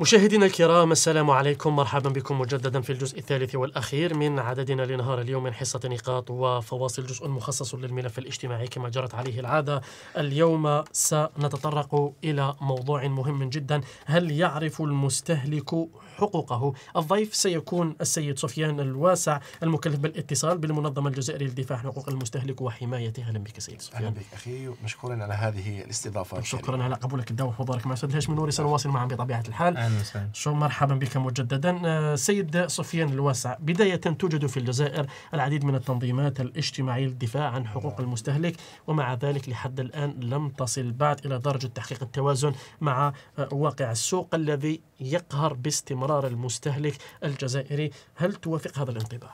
مشاهدينا الكرام السلام عليكم مرحبا بكم مجددا في الجزء الثالث والأخير من عددنا لنهار اليوم من حصة نقاط وفواصل جزء مخصص للملف الاجتماعي كما جرت عليه العادة اليوم سنتطرق إلى موضوع مهم جدا هل يعرف المستهلك حقوقه الضيف سيكون السيد سفيان الواسع المكلف بالاتصال بالمنظمة الجزائرية للدفاع عن حقوق المستهلك وحمايته أهلا بك سيد سفيان أهلا بك أخي مشكورا على هذه الاستضافة شكرا على قبولك الدعوة وحضورك مع سيد الهاشمي نوري سنواصل معا بطبيعة الحال اهلا وسهلا شو مرحبا بك مجددا آه، سيد سفيان الواسع بدايه توجد في الجزائر العديد من التنظيمات الاجتماعيه للدفاع عن حقوق المستهلك ومع ذلك لحد الان لم تصل بعد الى درجه تحقيق التوازن مع آه، واقع السوق الذي يقهر باستمرار المستهلك الجزائري هل توافق هذا الانطباع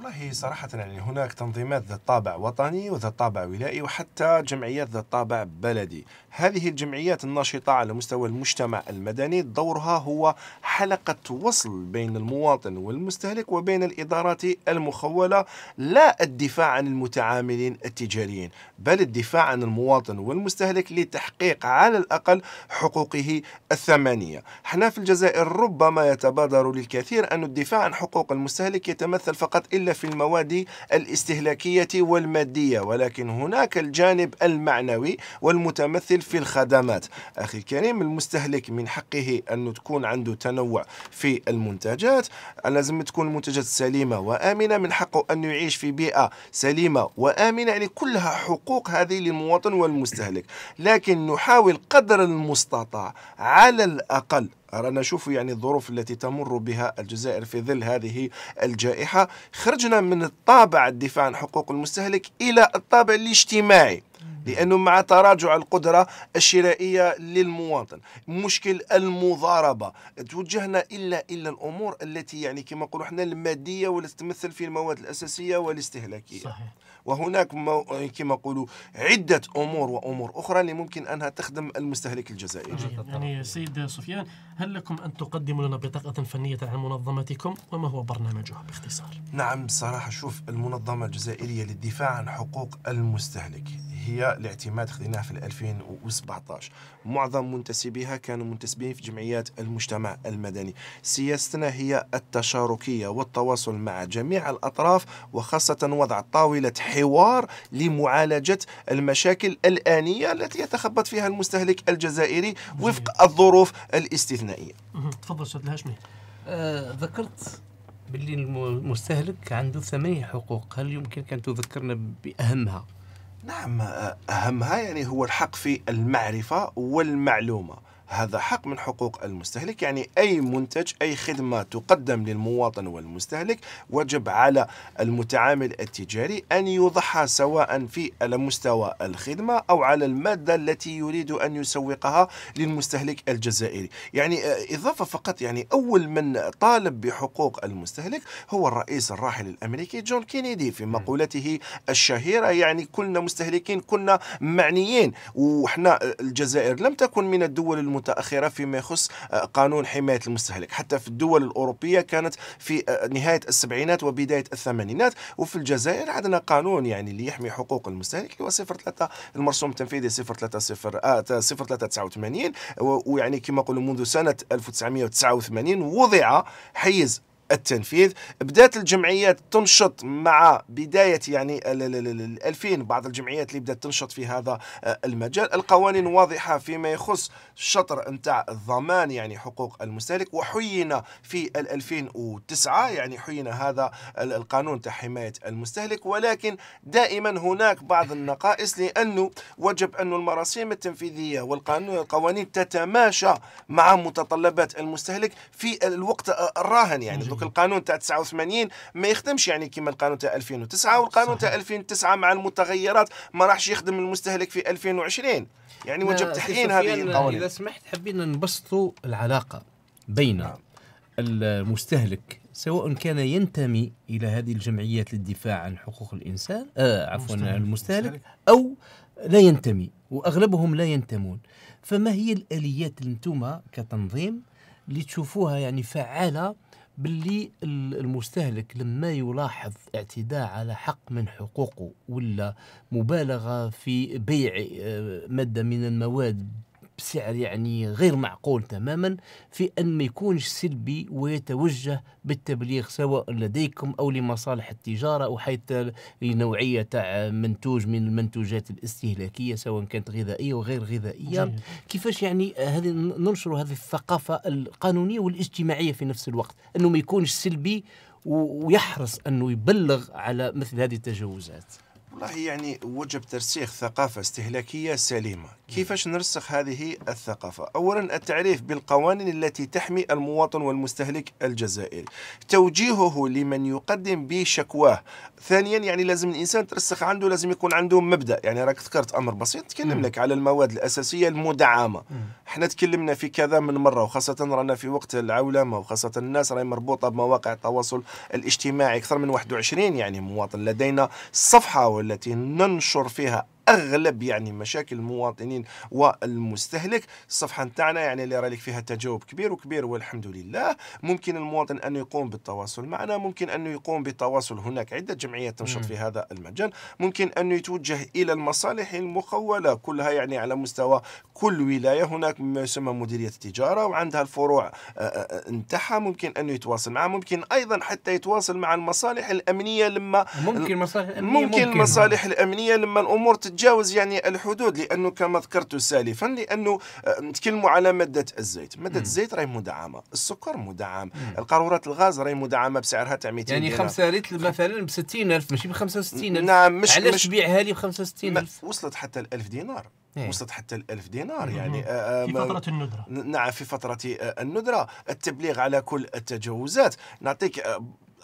والله صراحة يعني هناك تنظيمات ذات طابع وطني وذات طابع ولائي وحتى جمعيات ذات طابع بلدي هذه الجمعيات الناشطة على مستوى المجتمع المدني دورها هو حلقة وصل بين المواطن والمستهلك وبين الإدارات المخولة لا الدفاع عن المتعاملين التجاريين بل الدفاع عن المواطن والمستهلك لتحقيق على الأقل حقوقه الثمانية حنا في الجزائر ربما يتبادر للكثير أن الدفاع عن حقوق المستهلك يتمثل فقط إلا في المواد الاستهلاكية والمادية ولكن هناك الجانب المعنوي والمتمثل في الخدمات أخي الكريم المستهلك من حقه أن تكون عنده تنوع في المنتجات لازم تكون المنتجات سليمة وآمنة من حقه أن يعيش في بيئة سليمة وآمنة يعني كلها حقوق هذه للمواطن والمستهلك لكن نحاول قدر المستطاع على الأقل رانا نشوف يعني الظروف التي تمر بها الجزائر في ظل هذه الجائحة خرجنا من الطابع الدفاع عن حقوق المستهلك إلى الطابع الاجتماعي لأنه مع تراجع القدرة الشرائية للمواطن مشكل المضاربة توجهنا إلا إلا الأمور التي يعني كما نقولوا احنا المادية والتي تمثل في المواد الأساسية والاستهلاكية صحيح. وهناك كما نقولوا عده امور وامور اخرى اللي ممكن انها تخدم المستهلك الجزائري. يعني سيد سفيان هل لكم ان تقدموا لنا بطاقه فنيه عن منظمتكم وما هو برنامجها باختصار؟ نعم صراحة شوف المنظمه الجزائريه للدفاع عن حقوق المستهلك هي الاعتماد خذيناه في 2017 معظم منتسبيها كانوا منتسبين في جمعيات المجتمع المدني سياستنا هي التشاركيه والتواصل مع جميع الاطراف وخاصه وضع طاوله حوار لمعالجة المشاكل الآنية التي يتخبط فيها المستهلك الجزائري وفق الظروف الاستثنائية تفضل أستاذ الهاشمي آه، ذكرت باللي المستهلك عنده ثمانية حقوق هل يمكنك أن تذكرنا بأهمها؟ نعم آه، أهمها يعني هو الحق في المعرفة والمعلومة هذا حق من حقوق المستهلك يعني أي منتج أي خدمة تقدم للمواطن والمستهلك وجب على المتعامل التجاري أن يوضحها سواء في مستوى الخدمة أو على المادة التي يريد أن يسوقها للمستهلك الجزائري يعني إضافة فقط يعني أول من طالب بحقوق المستهلك هو الرئيس الراحل الأمريكي جون كينيدي في مقولته الشهيرة يعني كلنا مستهلكين كنا معنيين وحنا الجزائر لم تكن من الدول المت متأخرة فيما يخص آه، قانون حماية المستهلك حتى في الدول الأوروبية كانت في آه، نهاية السبعينات وبداية الثمانينات وفي الجزائر عندنا قانون يعني اللي يحمي حقوق المستهلك اللي هو 03 المرسوم التنفيذي 030 0389 آه، ويعني كما قلنا منذ سنة 1989 وضع حيز التنفيذ بدات الجمعيات تنشط مع بدايه يعني ال 2000 بعض الجمعيات اللي بدات تنشط في هذا آه، المجال القوانين واضحه فيما يخص الشطر نتاع الضمان يعني حقوق المستهلك وحين في 2009 يعني حين هذا القانون تاع حمايه المستهلك ولكن دائما هناك بعض النقائص لانه وجب ان المراسيم التنفيذيه والقانون القوانين تتماشى مع متطلبات المستهلك في الوقت آه، الراهن يعني دوك القانون تاع 89 ما يخدمش يعني كما القانون تاع 2009 والقانون تاع 2009 مع المتغيرات ما راحش يخدم المستهلك في 2020 يعني وجب تحيين هذه القوانين اذا سمحت حبينا نبسطوا العلاقه بين نعم. المستهلك سواء كان ينتمي الى هذه الجمعيات للدفاع عن حقوق الانسان آه عفوا المستهلك او لا ينتمي واغلبهم لا ينتمون فما هي الاليات اللي انتم كتنظيم اللي تشوفوها يعني فعاله باللي المستهلك لما يلاحظ اعتداء على حق من حقوقه ولا مبالغه في بيع آه، ماده من المواد بسعر يعني غير معقول تماما في أن ما يكونش سلبي ويتوجه بالتبليغ سواء لديكم أو لمصالح التجارة أو حتى لنوعية تاع منتوج من المنتوجات الاستهلاكية سواء كانت غذائية وغير غذائية كيفاش يعني هذه ننشر هذه الثقافة القانونية والاجتماعية في نفس الوقت أنه ما يكونش سلبي ويحرص أنه يبلغ على مثل هذه التجاوزات والله يعني وجب ترسيخ ثقافة استهلاكية سليمة كيفاش نرسخ هذه الثقافة أولا التعريف بالقوانين التي تحمي المواطن والمستهلك الجزائري توجيهه لمن يقدم به شكواه ثانيا يعني لازم الإنسان ترسخ عنده لازم يكون عنده مبدأ يعني راك ذكرت أمر بسيط تكلم لك على المواد الأساسية المدعمة احنا تكلمنا في كذا من مرة وخاصة رانا في وقت العولمة وخاصة الناس راهي مربوطة بمواقع التواصل الاجتماعي أكثر من 21 يعني مواطن لدينا صفحة والتي ننشر فيها اغلب يعني مشاكل المواطنين والمستهلك الصفحه نتاعنا يعني اللي رايك فيها تجاوب كبير وكبير والحمد لله ممكن المواطن انه يقوم بالتواصل معنا ممكن انه يقوم بالتواصل هناك عده جمعيات تنشط في هذا المجال ممكن انه يتوجه الى المصالح المخوله كلها يعني على مستوى كل ولايه هناك ما يسمى مديريه التجاره وعندها الفروع آه، آه، آه، نتاعها ممكن انه يتواصل معها ممكن ايضا حتى يتواصل مع المصالح الامنيه لما ممكن المصالح الامنيه ممكن, ممكن المصالح الامنيه لما الامور تتجه تتجاوز يعني الحدود لانه كما ذكرت سالفا لانه آه، نتكلموا على ماده الزيت ماده الزيت راهي مدعمه السكر مدعم القارورات الغاز راهي مدعمه بسعرها تاع 200 يعني 5 لتر مثلا ب 60000 ماشي ب 65000 نعم مش علاش تبيعها لي ب 65000 وصلت حتى ل 1000 دينار إيه؟ وصلت حتى ال 1000 دينار يعني آه، آه، في فترة الندرة نعم في فترة الندرة التبليغ على كل التجاوزات نعطيك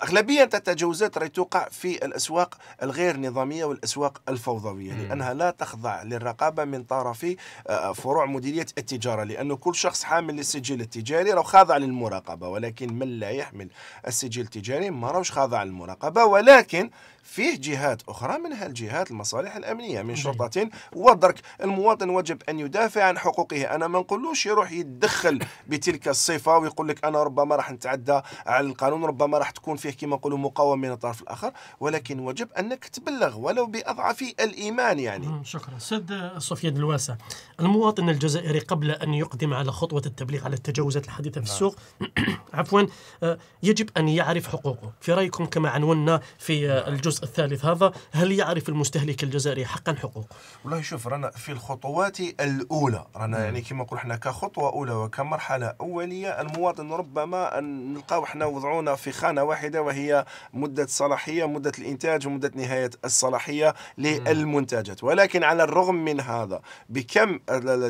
أغلبية التجاوزات راهي توقع في الأسواق الغير نظامية والأسواق الفوضوية مم. لأنها لا تخضع للرقابة من طرف آه، آه، فروع مديرية التجارة لأنه كل شخص حامل للسجل التجاري راه خاضع للمراقبة ولكن من لا يحمل السجل التجاري ما راهوش خاضع للمراقبة ولكن فيه جهات أخرى منها الجهات المصالح الأمنية من شرطة ودرك المواطن وجب أن يدافع عن حقوقه أنا ما نقولوش يروح يتدخل بتلك الصفة ويقول لك أنا ربما راح نتعدى على القانون ربما راح تكون فيه كما نقولوا مقاومة من الطرف الآخر ولكن وجب أنك تبلغ ولو بأضعف الإيمان يعني شكرا سيد سفيان الواسع المواطن الجزائري قبل أن يقدم على خطوة التبليغ على التجاوزات الحديثة في السوق عفوا آه، يجب أن يعرف حقوقه في رأيكم كما عنونا في آه، الجزء الجزء الثالث هذا هل يعرف المستهلك الجزائري حقا حقوقه؟ والله شوف رانا في الخطوات الاولى رانا يعني كما نقول احنا كخطوه اولى وكمرحله اوليه المواطن ربما ان نلقاو احنا وضعونا في خانه واحده وهي مده صلاحيه مده الانتاج ومده نهايه الصلاحيه للمنتجات ولكن على الرغم من هذا بكم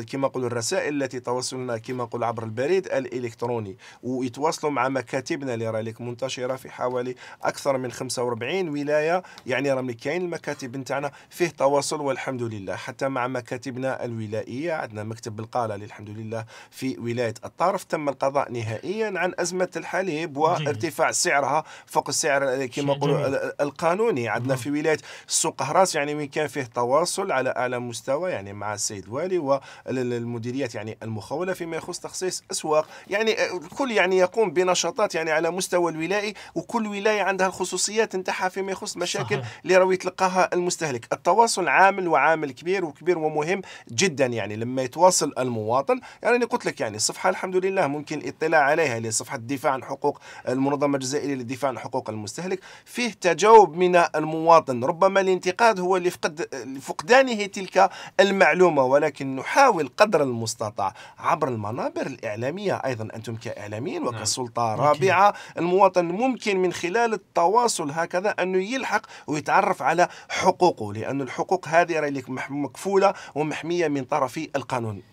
كما نقول الرسائل التي توصلنا كما نقول عبر البريد الالكتروني ويتواصلوا مع مكاتبنا اللي راه منتشره في حوالي اكثر من 45 ولايه يعني راه كاين المكاتب نتاعنا فيه تواصل والحمد لله حتى مع مكاتبنا الولائيه عندنا مكتب بالقاله الحمد لله في ولايه الطرف تم القضاء نهائيا عن ازمه الحليب وارتفاع سعرها فوق السعر كما نقولوا القانوني عندنا نعم. في ولايه السوق هراس يعني وين كان فيه تواصل على اعلى مستوى يعني مع السيد الوالي والمديريات يعني المخوله فيما يخص تخصيص اسواق يعني الكل يعني يقوم بنشاطات يعني على مستوى الولائي وكل ولايه عندها الخصوصيات نتاعها فيما يخص مشاكل اللي راهو يتلقاها المستهلك التواصل عامل وعامل كبير وكبير ومهم جدا يعني لما يتواصل المواطن يعني قلت لك يعني الصفحه الحمد لله ممكن الاطلاع عليها اللي صفحه الدفاع عن حقوق المنظمه الجزائريه للدفاع عن حقوق المستهلك فيه تجاوب من المواطن ربما الانتقاد هو لفقد لفقدانه تلك المعلومه ولكن نحاول قدر المستطاع عبر المنابر الاعلاميه ايضا انتم كاعلاميين نعم. وكسلطه رابعه المواطن ممكن من خلال التواصل هكذا انه يلحق الحق ويتعرف على حقوقه لأن الحقوق هذه راهي مكفولة ومحمية من طرف القانون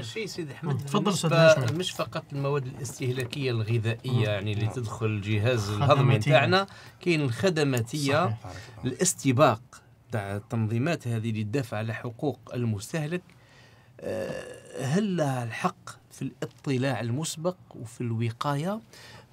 شيء سيد احمد تفضل مش فقط المواد الاستهلاكيه الغذائيه يعني اللي نعم. تدخل الجهاز الهضمي تاعنا كاين الخدماتيه الاستباق تاع التنظيمات هذه اللي تدافع على حقوق المستهلك آه، هل لها الحق في الاطلاع المسبق وفي الوقايه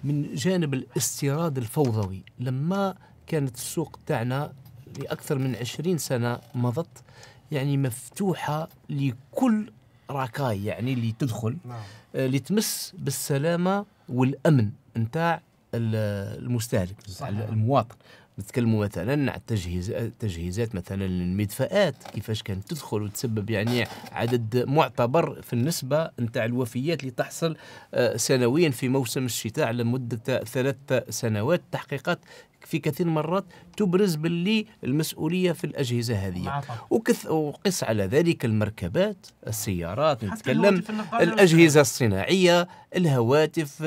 من جانب الاستيراد الفوضوي لما كانت السوق تاعنا لأكثر من عشرين سنة مضت يعني مفتوحة لكل ركاي يعني اللي تدخل نعم. اللي آه، تمس بالسلامة والأمن نتاع المستهلك المواطن نتكلموا مثلا على التجهيز التجهيزات مثلا للمدفئات كيفاش كانت تدخل وتسبب يعني عدد معتبر في النسبه نتاع الوفيات اللي تحصل آه، سنويا في موسم الشتاء لمده ثلاث سنوات تحقيقات في كثير من المرات تبرز باللي المسؤوليه في الاجهزه هذه وكث وقس على ذلك المركبات السيارات نتكلم الاجهزه الصناعيه الهواتف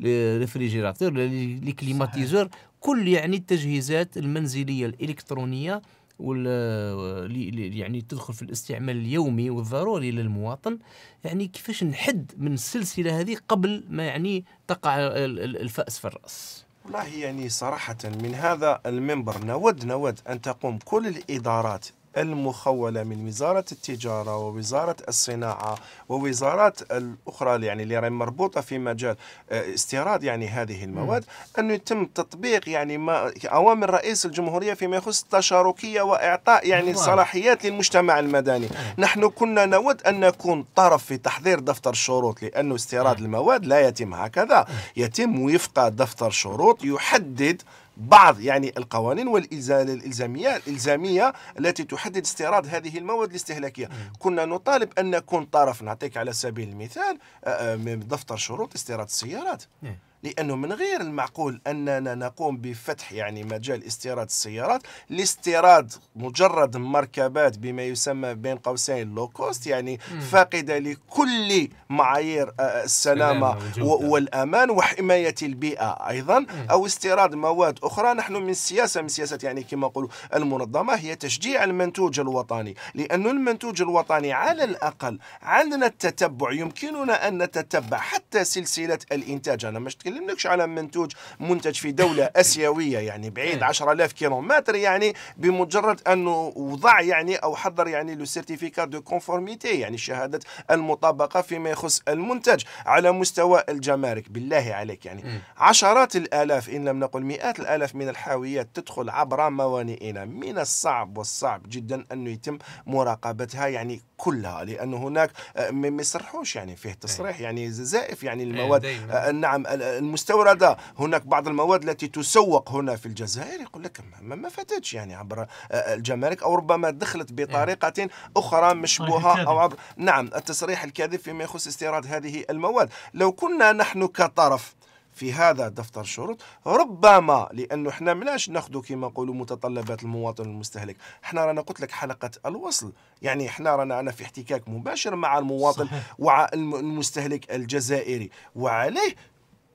الريفريجيراتور الكليماتيزور كل يعني التجهيزات المنزليه الالكترونيه وال يعني تدخل في الاستعمال اليومي والضروري للمواطن يعني كيفاش نحد من السلسله هذه قبل ما يعني تقع الفاس في الراس والله يعني صراحة من هذا المنبر نود نود أن تقوم كل الإدارات المخولة من وزارة التجارة ووزارة الصناعة ووزارات الأخرى يعني اللي راهي مربوطة في مجال آه، استيراد يعني هذه المواد أنه يتم تطبيق يعني ما أوامر رئيس الجمهورية فيما يخص التشاركية وإعطاء يعني صلاحيات للمجتمع المدني نحن كنا نود أن نكون طرف في تحضير دفتر الشروط لأنه استيراد المواد لا يتم هكذا يتم وفق دفتر شروط يحدد بعض يعني القوانين والالزاميه الالزاميه التي تحدد استيراد هذه المواد الاستهلاكيه كنا نطالب ان نكون طرف نعطيك على سبيل المثال آه، آه، من دفتر شروط استيراد السيارات إيه. لأنه من غير المعقول أننا نقوم بفتح يعني مجال استيراد السيارات لاستيراد مجرد مركبات بما يسمى بين قوسين لو كوست يعني مم. فاقدة لكل معايير آه، آه، السلامة والأمان وحماية البيئة أيضا مم. أو استيراد مواد أخرى نحن من سياسة من سياسة يعني كما نقولوا المنظمة هي تشجيع المنتوج الوطني لانه المنتوج الوطني على الأقل عندنا التتبع يمكننا أن نتتبع حتى سلسلة الإنتاج أنا مش نتكلملكش على منتوج منتج في دولة آسيوية يعني بعيد 10000 إيه. كيلومتر يعني بمجرد أنه وضع يعني أو حضر يعني لو سيرتيفيكا دو كونفورميتي يعني شهادة المطابقة فيما يخص المنتج على مستوى الجمارك بالله عليك يعني إيه. عشرات الآلاف إن لم نقل مئات الآلاف من الحاويات تدخل عبر موانئنا من الصعب والصعب جدا أنه يتم مراقبتها يعني كلها لأن هناك آه، ما يصرحوش يعني فيه إيه. تصريح يعني زائف يعني إيه، المواد آه، نعم المستوردة هناك بعض المواد التي تسوق هنا في الجزائر يقول لك ما فاتتش يعني عبر آه، الجمارك أو ربما دخلت إيه. بطريقة أخرى مشبوهة أو عبر نعم التصريح الكاذب فيما يخص استيراد هذه المواد لو كنا نحن كطرف في هذا دفتر الشروط ربما لانه احنا مناش ناخذ كما نقولوا متطلبات المواطن المستهلك احنا رانا قلت لك حلقه الوصل يعني احنا رانا انا في احتكاك مباشر مع المواطن صحيح. وع المستهلك الجزائري وعليه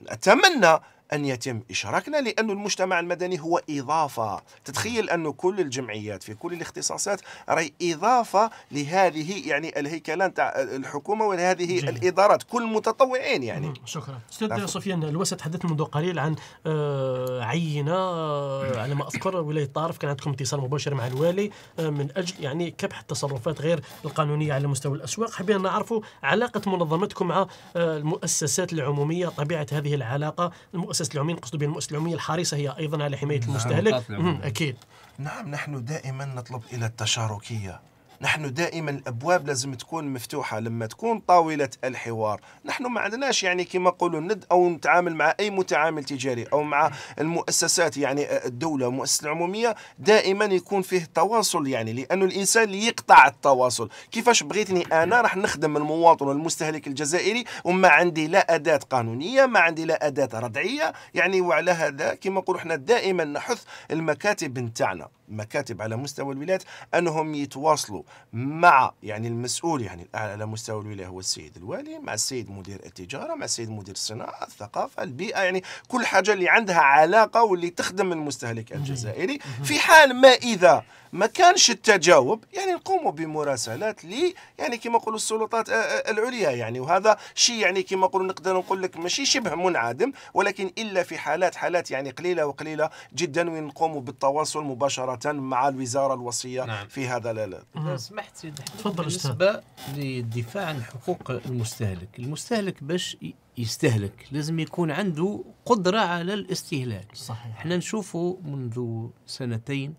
اتمنى أن يتم إشراكنا لأن المجتمع المدني هو إضافة تتخيل أن كل الجمعيات في كل الاختصاصات رأي إضافة لهذه يعني الهيكلة الحكومة ولهذه جميل. الإدارات كل متطوعين يعني مم. شكرا أستاذ سفيان نعم. الوسط تحدثت منذ قليل عن آه، عينة آه، على ما أذكر ولاية طارف كان عندكم اتصال مباشر مع الوالي آه، من أجل يعني كبح التصرفات غير القانونية على مستوى الأسواق حبينا نعرفوا علاقة منظمتكم مع المؤسسات العمومية طبيعة هذه العلاقة المؤسسات المؤسسه العموميه نقصد بها المؤسسه العموميه الحريصه هي ايضا على حمايه نعم، المستهلك نعم، نعم. اكيد نعم نحن دائما نطلب الى التشاركيه نحن دائما الابواب لازم تكون مفتوحه لما تكون طاوله الحوار نحن ما عندناش يعني كما نقولوا ند او نتعامل مع اي متعامل تجاري او مع المؤسسات يعني آه، الدوله المؤسسه العموميه دائما يكون فيه تواصل يعني لانه الانسان يقطع التواصل كيفاش بغيتني انا راح نخدم المواطن المستهلك الجزائري وما عندي لا اداه قانونيه ما عندي لا اداه ردعيه يعني وعلى هذا كما نقولوا احنا دائما نحث المكاتب نتاعنا مكاتب على مستوى الولايات انهم يتواصلوا مع يعني المسؤول يعني الاعلى على مستوى الولايه هو السيد الوالي مع السيد مدير التجاره مع السيد مدير الصناعه الثقافه البيئه يعني كل حاجه اللي عندها علاقه واللي تخدم المستهلك الجزائري في حال ما اذا ما كانش التجاوب يعني نقوموا بمراسلات لي يعني كما نقولوا السلطات العليا يعني وهذا شيء يعني كما نقولوا نقدر نقول لك ماشي شبه منعدم ولكن الا في حالات حالات يعني قليله وقليله جدا وين نقوموا بالتواصل مباشره مع الوزاره الوصيه نعم. في هذا لو سمحت سيدي تفضل بالنسبه للدفاع عن حقوق المستهلك المستهلك باش يستهلك لازم يكون عنده قدرة على الاستهلاك صحيح احنا نشوفه منذ سنتين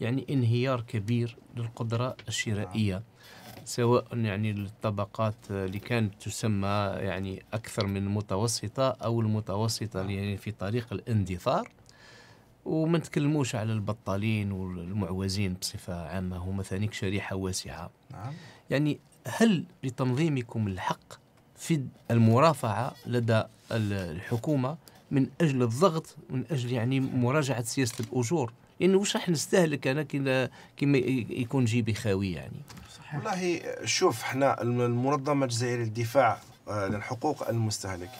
يعني انهيار كبير للقدرة الشرائية سواء يعني الطبقات اللي كانت تسمى يعني أكثر من متوسطة أو المتوسطة يعني في طريق الاندثار وما نتكلموش على البطالين والمعوزين بصفة عامة هم ثانيك شريحة واسعة نعم. يعني هل لتنظيمكم الحق في المرافعة لدى الحكومة من أجل الضغط من أجل يعني مراجعة سياسة الأجور يعني واش راح نستهلك انا كي يكون جيبي خاوي يعني صحيح. والله شوف احنا المنظمه الجزائريه للدفاع عن آه، حقوق المستهلك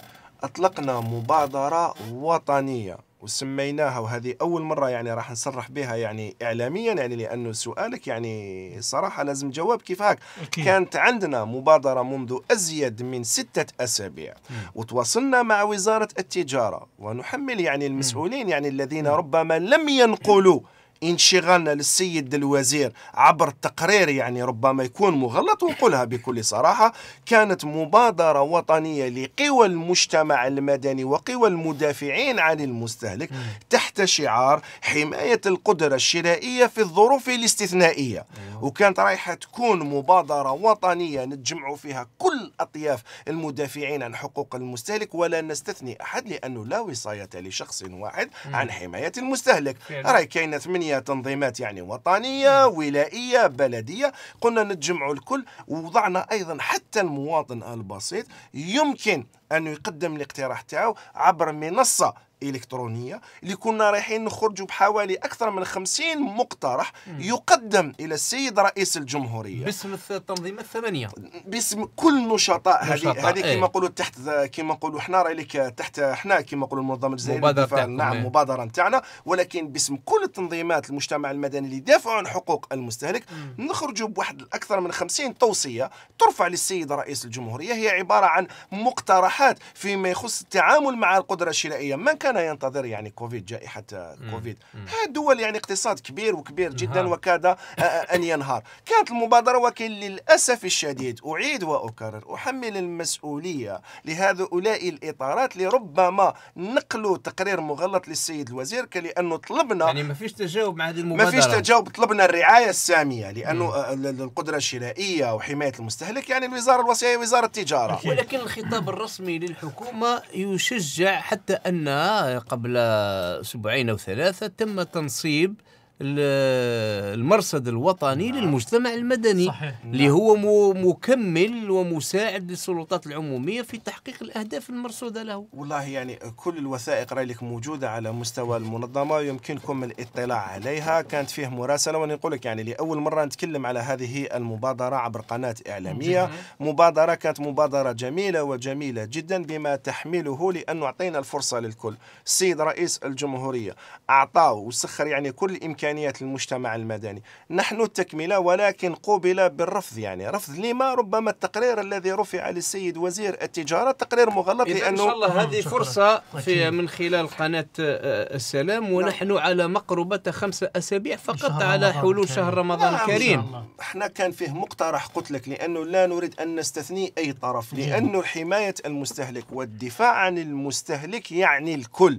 اطلقنا مبادره وطنيه وسميناها وهذه أول مرة يعني راح نصرح بها يعني إعلاميا يعني لأنه سؤالك يعني صراحة لازم جواب كيف هاك أكيد. كانت عندنا مبادرة منذ أزيد من ستة أسابيع م. وتواصلنا مع وزارة التجارة ونحمل يعني المسؤولين يعني الذين ربما لم ينقلوا م. انشغالنا للسيد الوزير عبر التقرير يعني ربما يكون مغلط ونقولها بكل صراحة كانت مبادرة وطنية لقوى المجتمع المدني وقوى المدافعين عن المستهلك تحت شعار حماية القدرة الشرائية في الظروف الاستثنائية وكانت رايحة تكون مبادرة وطنية نتجمع فيها كل أطياف المدافعين عن حقوق المستهلك ولا نستثني أحد لأنه لا وصاية لشخص واحد عن حماية المستهلك راي كاينة 8 تنظيمية تنظيمات يعني وطنية ولائية بلدية قلنا نتجمع الكل ووضعنا أيضا حتى المواطن البسيط يمكن أن يقدم الاقتراح تاعو عبر منصة الكترونيه اللي كنا رايحين نخرجوا بحوالي اكثر من 50 مقترح يقدم الى السيد رئيس الجمهوريه باسم التنظيمات الثمانيه باسم كل نشطاء هذه هذه كما إيه. نقولوا تحت كما نقولوا حنا رايلك تحت حنا كما نقولوا المنظمه الجزائريه نعم إيه. مبادره نتاعنا ولكن باسم كل التنظيمات المجتمع المدني اللي يدافعوا عن حقوق المستهلك نخرجوا بواحد اكثر من 50 توصيه ترفع للسيد رئيس الجمهوريه هي عباره عن مقترحات فيما يخص التعامل مع القدره الشرائيه من كان كان ينتظر يعني كوفيد جائحة آه، كوفيد الدول يعني اقتصاد كبير وكبير جدا وكاد آه، آه، أن ينهار كانت المبادرة ولكن للأسف الشديد أعيد وأكرر أحمل المسؤولية لهؤلاء الإطارات لربما نقلوا تقرير مغلط للسيد الوزير لأنه طلبنا يعني ما فيش تجاوب مع هذه المبادرة ما فيش تجاوب طلبنا الرعاية السامية لأنه القدرة الشرائية وحماية المستهلك يعني الوزارة الوصية هي وزارة التجارة ولكن الخطاب الرسمي للحكومة يشجع حتى أنها قبل أسبوعين أو ثلاثة تم تنصيب المرصد الوطني نعم. للمجتمع المدني صحيح. نعم. اللي نعم. هو مكمل ومساعد للسلطات العموميه في تحقيق الاهداف المرصوده له والله يعني كل الوثائق رايلك موجوده على مستوى المنظمه يمكنكم الاطلاع عليها كانت فيه مراسله وانا نقول لك يعني لاول مره نتكلم على هذه المبادره عبر قناه اعلاميه جميل. مبادره كانت مبادره جميله وجميله جدا بما تحمله لانه اعطينا الفرصه للكل السيد رئيس الجمهوريه اعطاه وسخر يعني كل الامكانيات إمكانيات المجتمع المدني نحن التكملة ولكن قوبل بالرفض يعني رفض لما ربما التقرير الذي رفع للسيد وزير التجارة تقرير مغلق لأنه إن شاء الله هذه فرصة في من خلال قناة آه، آه، السلام نعم. ونحن على مقربة خمسة أسابيع فقط على حلول شهر نعم، رمضان الكريم احنا كان فيه مقترح قلت لك لأنه لا نريد أن نستثني أي طرف لأنه حماية المستهلك والدفاع عن المستهلك يعني الكل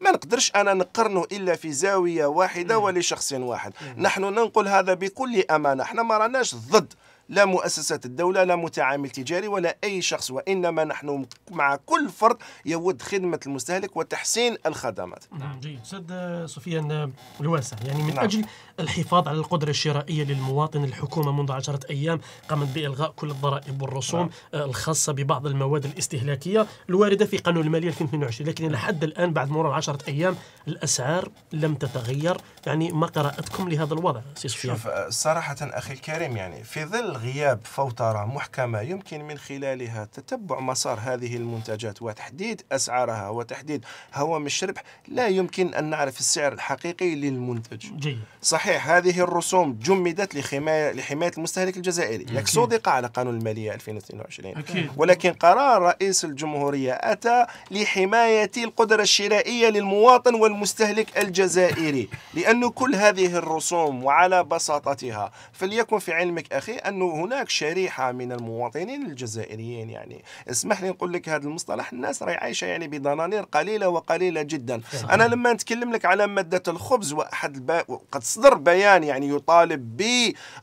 ما نقدرش انا نقرنه الا في زاويه واحده ولشخص واحد نحن ننقل هذا بكل امانه احنا ما راناش ضد لا مؤسسات الدولة لا متعامل تجاري ولا أي شخص وإنما نحن مع كل فرد يود خدمة المستهلك وتحسين الخدمات نعم, نعم، جيد أستاذ سفيان الواسع آه، يعني من نعم. أجل الحفاظ على القدرة الشرائية للمواطن الحكومة منذ عشرة أيام قامت بإلغاء كل الضرائب والرسوم نعم. آه، الخاصة ببعض المواد الاستهلاكية الواردة في قانون المالية 2022 لكن إلى حد الآن بعد مرور عشرة أيام الأسعار لم تتغير يعني ما قراءتكم لهذا الوضع سي سفيان شوف آه، صراحة أخي الكريم يعني في ظل غياب فوترة محكمة يمكن من خلالها تتبع مسار هذه المنتجات وتحديد أسعارها وتحديد هوامش الربح لا يمكن أن نعرف السعر الحقيقي للمنتج جيد. صحيح هذه الرسوم جمدت لحماية, لحماية المستهلك الجزائري لكن صدق على قانون المالية 2022 أكيد. ولكن قرار رئيس الجمهورية أتى لحماية القدرة الشرائية للمواطن والمستهلك الجزائري لأن كل هذه الرسوم وعلى بساطتها فليكن في علمك أخي أنه هناك شريحه من المواطنين الجزائريين يعني اسمح لي نقول لك هذا المصطلح الناس راهي عايشه يعني بضنانير قليله وقليله جدا صحيح. انا لما نتكلم لك على ماده الخبز واحد الب... قد صدر بيان يعني يطالب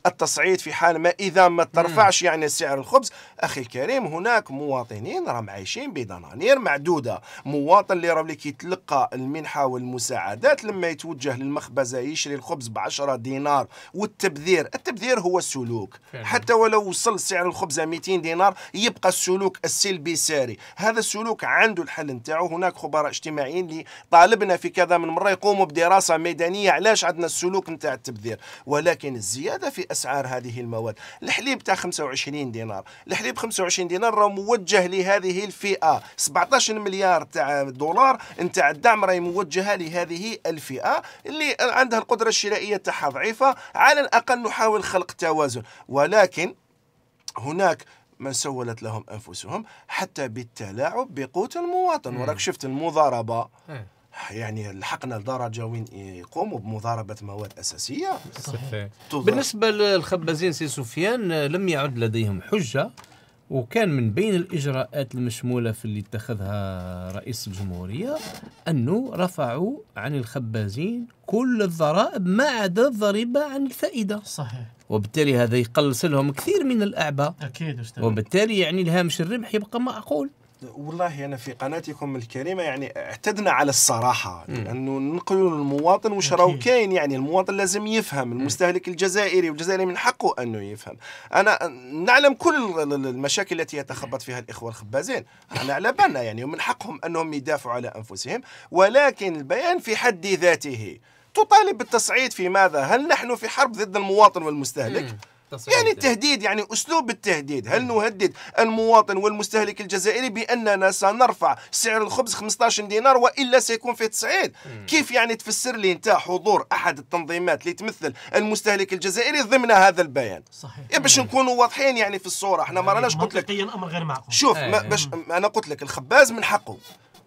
بالتصعيد في حال ما اذا ما ترفعش يعني سعر الخبز اخي الكريم هناك مواطنين راهم عايشين بضنانير معدوده مواطن اللي راه يتلقى المنحه والمساعدات لما يتوجه للمخبزه يشري الخبز ب 10 دينار والتبذير التبذير هو السلوك حتى ولو وصل سعر الخبز 200 دينار يبقى السلوك السلبي ساري هذا السلوك عنده الحل نتاعو هناك خبراء اجتماعيين اللي طالبنا في كذا من مره يقوموا بدراسه ميدانيه علاش عندنا السلوك نتاع التبذير ولكن الزياده في اسعار هذه المواد الحليب تاع 25 دينار الحليب 25 دينار راه موجه لهذه الفئه 17 مليار تاع دولار نتاع الدعم راهي موجهه لهذه الفئه اللي عندها القدره الشرائيه تاعها ضعيفه على الاقل نحاول خلق توازن ولا لكن هناك من سولت لهم انفسهم حتى بالتلاعب بقوت المواطن وراك شفت المضاربه إيه. يعني لحقنا لدرجه وين يقوموا بمضاربه مواد اساسيه صحيح. بالنسبه للخبازين سي سفيان لم يعد لديهم حجه وكان من بين الإجراءات المشمولة في اللي اتخذها رئيس الجمهورية أنه رفعوا عن الخبازين كل الضرائب ما عدا الضريبة عن الفائدة صحيح وبالتالي هذا يقلص لهم كثير من الأعباء أكيد أستاذ وبالتالي يعني الهامش الربح يبقى معقول والله انا في قناتكم الكريمه يعني اعتدنا على الصراحه لانه نقول للمواطن واش راهو كاين يعني المواطن لازم يفهم المستهلك الجزائري والجزائري من حقه انه يفهم انا نعلم كل المشاكل التي يتخبط فيها الاخوه الخبازين احنا على بالنا يعني ومن حقهم انهم يدافعوا على انفسهم ولكن البيان في حد ذاته تطالب بالتصعيد في ماذا هل نحن في حرب ضد المواطن والمستهلك يعني تهديد يعني أسلوب التهديد هل نهدد المواطن والمستهلك الجزائري بأننا سنرفع سعر الخبز 15 دينار وإلا سيكون في تصعيد كيف يعني تفسر لي أنت حضور أحد التنظيمات اللي تمثل المستهلك الجزائري ضمن هذا البيان صحيح باش نكونوا واضحين يعني في الصورة احنا ما راناش قلت لك أمر غير معقول شوف إيه. باش أنا قلت لك الخباز من حقه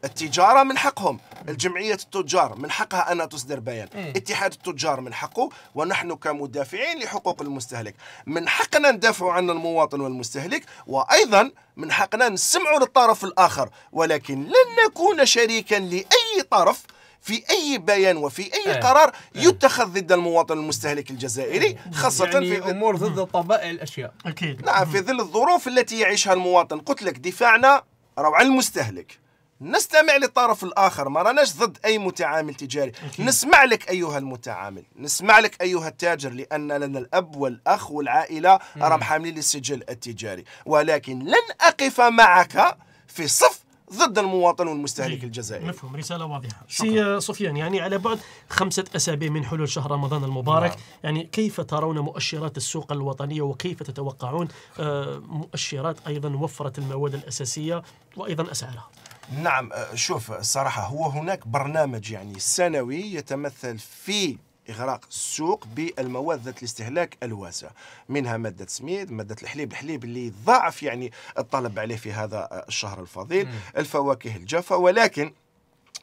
التجارة من حقهم الجمعية التجار من حقها أن تصدر بيان اتحاد التجار من حقه ونحن كمدافعين لحقوق المستهلك من حقنا ندافع عن المواطن والمستهلك وأيضا من حقنا نسمع للطرف الآخر ولكن لن نكون شريكا لأي طرف في اي بيان وفي اي أيه. قرار إيه. يتخذ ضد المواطن المستهلك الجزائري إيه. خاصه يعني في امور ضد طبائع الاشياء اكيد نعم في ظل الظروف التي يعيشها المواطن قلت لك دفاعنا روع المستهلك نستمع للطرف الاخر ما راناش ضد اي متعامل تجاري نسمع لك ايها المتعامل نسمع لك ايها التاجر لان لنا الاب والاخ والعائله راهم حاملين السجل التجاري ولكن لن اقف معك في صف ضد المواطن والمستهلك إيه، الجزائري مفهوم رساله واضحه سي سفيان يعني على بعد خمسه اسابيع من حلول شهر رمضان المبارك نعم. يعني كيف ترون مؤشرات السوق الوطنيه وكيف تتوقعون آه، مؤشرات ايضا وفره المواد الاساسيه وايضا اسعارها نعم أه، شوف الصراحة هو هناك برنامج يعني سنوي يتمثل في إغراق السوق بالمواد ذات الاستهلاك الواسع منها مادة سميد مادة الحليب الحليب اللي ضعف يعني الطلب عليه في هذا أه، الشهر الفضيل الفواكه الجافة ولكن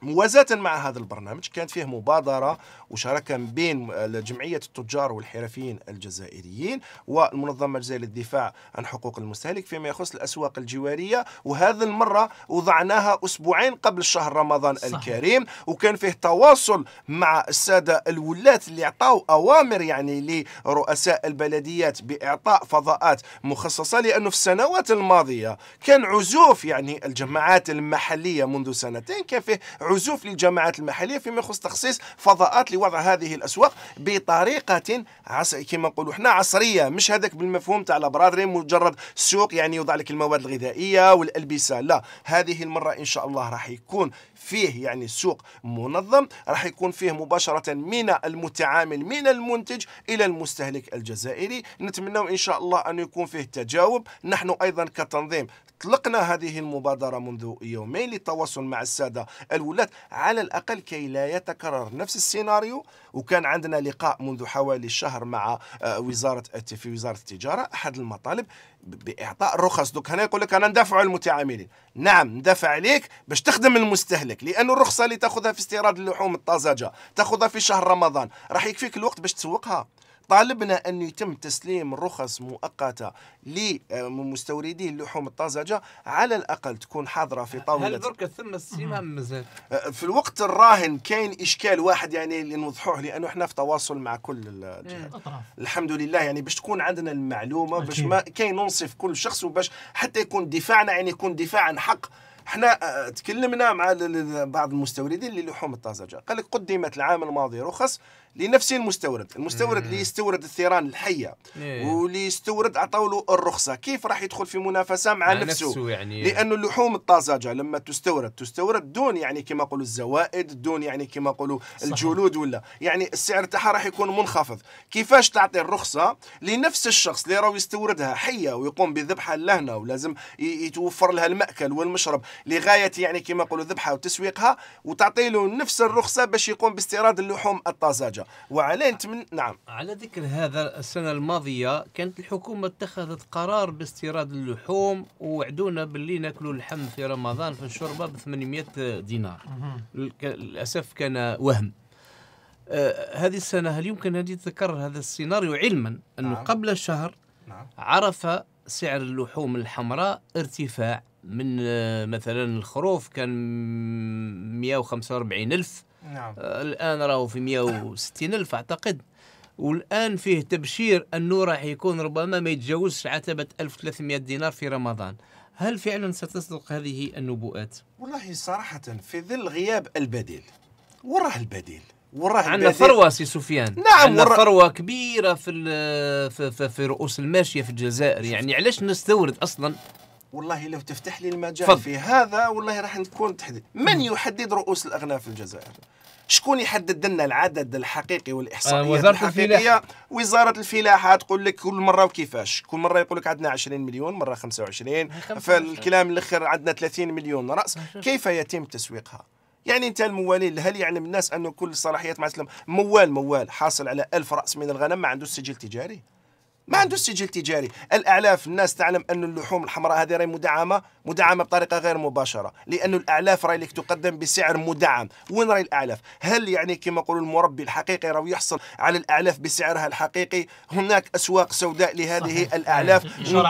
موازاة مع هذا البرنامج كانت فيه مبادرة وشراكة بين جمعية التجار والحرفيين الجزائريين والمنظمة الجزائرية للدفاع عن حقوق المستهلك فيما يخص الأسواق الجوارية وهذه المرة وضعناها أسبوعين قبل شهر رمضان صحيح. الكريم وكان فيه تواصل مع السادة الولاة اللي أعطوا أوامر يعني لرؤساء البلديات بإعطاء فضاءات مخصصة لأنه في السنوات الماضية كان عزوف يعني الجماعات المحلية منذ سنتين كان فيه عزوف للجماعات المحليه فيما يخص تخصيص فضاءات لوضع هذه الاسواق بطريقه عص... كما نقولوا احنا عصريه مش هذاك بالمفهوم تاع لابرادري مجرد سوق يعني يوضع لك المواد الغذائيه والالبسه لا هذه المره ان شاء الله راح يكون فيه يعني سوق منظم راح يكون فيه مباشرة من المتعامل من المنتج إلى المستهلك الجزائري نتمنى إن شاء الله أن يكون فيه تجاوب نحن أيضا كتنظيم طلقنا هذه المبادرة منذ يومين للتواصل مع السادة الولاة على الأقل كي لا يتكرر نفس السيناريو وكان عندنا لقاء منذ حوالي شهر مع آه، وزارة في وزارة التجارة أحد المطالب بإعطاء الرخص دوك هنا يقول لك أنا ندافع على المتعاملين نعم ندافع عليك باش تخدم المستهلك عليك لأن الرخصة اللي تاخذها في استيراد اللحوم الطازجة تاخذها في شهر رمضان راح يكفيك الوقت باش تسوقها طالبنا أن يتم تسليم رخص مؤقتة لمستوردي اللحوم الطازجة على الأقل تكون حاضرة في طاولة هل درك ثم السيمة مازال أه، في الوقت الراهن كاين إشكال واحد يعني اللي نوضحوه لأنه احنا في تواصل مع كل إيه. الجهات الحمد لله يعني باش تكون عندنا المعلومة باش ما كاين ننصف كل شخص وباش حتى يكون دفاعنا يعني يكون دفاعا حق احنا آه، آه، تكلمنا مع بعض المستوردين للحوم الطازجه قال لك قدمت العام الماضي رخص لنفس المستورد المستورد اللي يستورد الثيران الحيه إيه. واللي يستورد عطاو له الرخصه كيف راح يدخل في منافسه مع, مع نفسه, نفسه يعني لانه اللحوم الطازجه لما تستورد تستورد دون يعني كما نقولوا الزوائد دون يعني كما نقولوا الجلود ولا يعني السعر تاعها راح يكون منخفض كيفاش تعطي الرخصه لنفس الشخص اللي راه يستوردها حيه ويقوم بذبحها لهنا ولازم يتوفر لها الماكل والمشرب لغايه يعني كما نقولوا ذبحها وتسويقها وتعطي له نفس الرخصه باش يقوم باستيراد اللحوم الطازجه وعلى من نعم على ذكر هذا السنه الماضيه كانت الحكومه اتخذت قرار باستيراد اللحوم ووعدونا باللي ناكلوا اللحم في رمضان في الشوربه ب 800 دينار للاسف كان وهم آه هذه السنة هل يمكن أن يتذكر هذا السيناريو علما أنه نعم. قبل شهر نعم. عرف سعر اللحوم الحمراء ارتفاع من آه، مثلا الخروف كان 145 ألف نعم. آه، الآن راهو في 160 ألف أعتقد والآن فيه تبشير أنه راح يكون ربما ما يتجاوزش عتبة 1300 دينار في رمضان هل فعلا ستصدق هذه النبوءات؟ والله صراحة في ظل غياب البديل وراه البديل وراه عندنا ثروه سي سفيان نعم عندنا ورا... ثروه كبيره في في في رؤوس الماشيه في الجزائر يعني علاش نستورد اصلا والله لو تفتح لي المجال فضل. في هذا والله راح نكون تحدي من يحدد رؤوس الاغنام في الجزائر شكون يحدد لنا العدد الحقيقي والاحصائيات آه وزارة الحقيقيه الفلاحة. وزاره الفلاحه تقول لك كل مره وكيفاش كل مره يقول لك عندنا 20 مليون مره 25 فالكلام الاخر عندنا 30 مليون راس كيف يتم تسويقها يعني انت الموالين هل يعلم يعني الناس انه كل الصلاحيات مع موال موال حاصل على ألف راس من الغنم ما عندوش سجل تجاري ما عنده سجل تجاري الاعلاف الناس تعلم ان اللحوم الحمراء هذه راهي مدعمه مدعمه بطريقه غير مباشره لان الاعلاف راهي لك تقدم بسعر مدعم وين راهي الاعلاف هل يعني كما يقولوا المربي الحقيقي راهو يحصل على الاعلاف بسعرها الحقيقي هناك اسواق سوداء لهذه صحيح. الاعلاف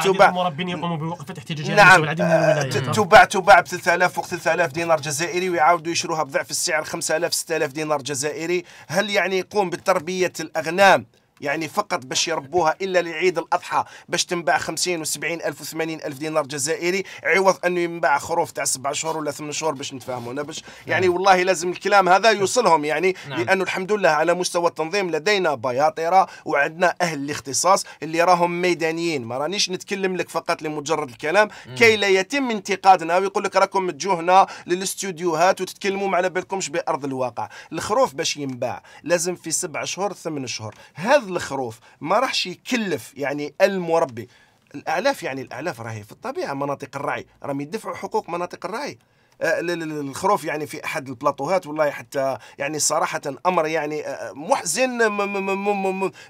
تباع المربين يقوموا بوقف احتجاجات نعم آه، تباع تباع ب 3000 و 3000 دينار جزائري ويعاودوا يشروها بضعف السعر 5000 6000 دينار جزائري هل يعني يقوم بتربيه الاغنام يعني فقط باش يربوها الا لعيد الاضحى باش تنباع 50 و70 الف و80 الف دينار جزائري عوض انه ينباع خروف تاع سبع شهور ولا ثمان شهور باش نتفاهموا انا باش نعم. يعني والله لازم الكلام هذا نعم. يوصلهم يعني نعم. لانه الحمد لله على مستوى التنظيم لدينا بياطره وعندنا اهل الاختصاص اللي راهم ميدانيين ما رانيش نتكلم لك فقط لمجرد الكلام كي لا يتم انتقادنا ويقول لك راكم تجوا هنا للاستوديوهات وتتكلموا ما على بالكمش بارض الواقع الخروف باش ينباع لازم في سبع شهور ثمان شهور هذا الخروف ما راحش يكلف يعني المربي الاعلاف يعني الاعلاف راهي في الطبيعه مناطق الرعي راهم يدفعوا حقوق مناطق الرعي آه، الخروف يعني في احد البلاطوهات والله حتى يعني صراحه امر يعني آه، آه، محزن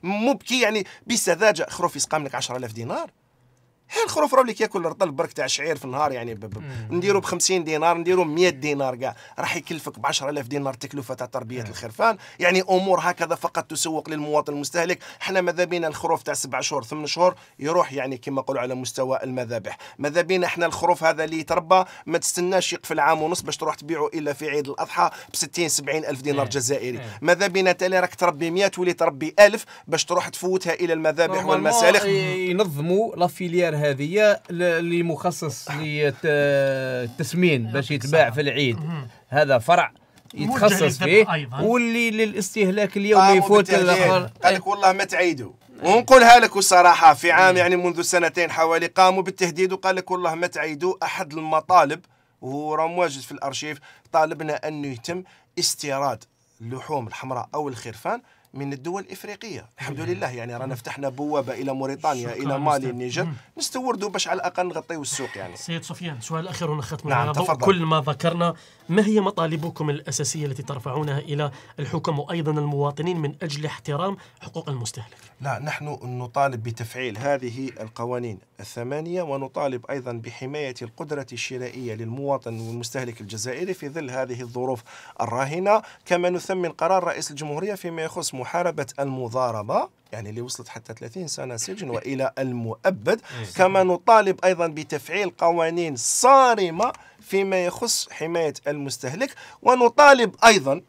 مبكي يعني بسذاجه خروف يسقام لك 10000 دينار هي الخروف اللي ياكل الرطل برك تاع شعير في النهار يعني نديرو ب 50 دينار نديرو 100 دينار كاع راح يكلفك ب 10000 دينار تكلفه تاع تربيه الخرفان يعني امور هكذا فقط تسوق للمواطن المستهلك احنا ماذا بينا الخروف تاع سبع شهور ثمان شهور يروح يعني كما نقولوا على مستوى المذابح ماذا بينا احنا الخروف هذا اللي يتربى ما تستناش يقفل عام ونص باش تروح تبيعه الا في عيد الاضحى ب 60 70 الف دينار جزائري ماذا بينا تالي راك تربي 100 تولي تربي 1000 باش تروح تفوتها الى المذابح والمسالخ ينظموا لافيليير هذه اللي مخصص للتسمين باش يتباع في العيد هذا فرع يتخصص فيه واللي للاستهلاك اليومي يفوت الاخر قال لك إيه. والله ما تعيدوا إيه. ونقولها لك الصراحة في عام إيه. يعني منذ سنتين حوالي قاموا بالتهديد وقال لك والله ما تعيدوا أحد المطالب وهو مواجد في الأرشيف طالبنا أنه يتم استيراد اللحوم الحمراء أو الخرفان من الدول الافريقيه الحمد لله يعني رانا فتحنا بوابه الى موريتانيا الى مالي النيجر نستوردوا باش على الاقل نغطيو السوق يعني سيد سفيان سؤال اخير ونختم نعم تفضل. كل ما ذكرنا ما هي مطالبكم الاساسيه التي ترفعونها الى الحكم وايضا المواطنين من اجل احترام حقوق المستهلك لا نحن نطالب بتفعيل هذه القوانين الثمانيه ونطالب ايضا بحمايه القدره الشرائيه للمواطن والمستهلك الجزائري في ظل هذه الظروف الراهنه كما نثمن قرار رئيس الجمهوريه فيما يخص محاربة المضاربة يعني اللي وصلت حتى 30 سنة سجن إيه. وإلى المؤبد إيه. كما نطالب أيضا بتفعيل قوانين صارمة فيما يخص حماية المستهلك ونطالب أيضا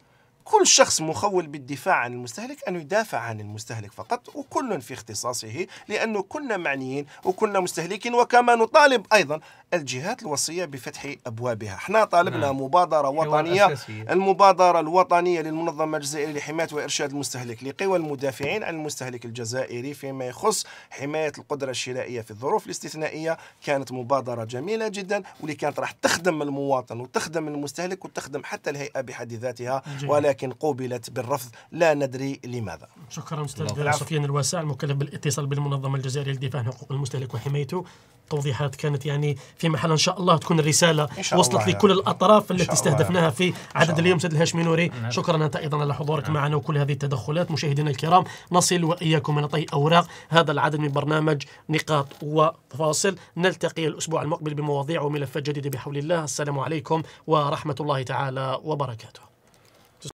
كل شخص مخول بالدفاع عن المستهلك أن يدافع عن المستهلك فقط وكل في اختصاصه لأنه كنا معنيين وكنا مستهلكين وكما نطالب أيضا الجهات الوصية بفتح أبوابها احنا طالبنا نعم. مبادرة وطنية المبادرة الوطنية للمنظمة الجزائرية لحماية وإرشاد المستهلك لقوى المدافعين عن المستهلك الجزائري فيما يخص حماية القدرة الشرائية في الظروف الاستثنائية كانت مبادرة جميلة جدا واللي كانت راح تخدم المواطن وتخدم المستهلك وتخدم حتى الهيئة بحد ذاتها ولكن ولكن قوبلت بالرفض لا ندري لماذا شكرا أستاذ سفيان الواسع المكلف بالاتصال بالمنظمة الجزائرية للدفاع عن حقوق المستهلك وحمايته توضيحات كانت يعني في محل ان شاء الله تكون الرساله الله وصلت يعني. لكل الاطراف التي استهدفناها يعني. في عدد اليوم سيد الهاشمي نوري نعم. شكرا انت ايضا على حضورك نعم. معنا وكل هذه التدخلات مشاهدينا الكرام نصل واياكم الى طي اوراق هذا العدد من برنامج نقاط وفاصل نلتقي الاسبوع المقبل بمواضيع وملفات جديده بحول الله السلام عليكم ورحمه الله تعالى وبركاته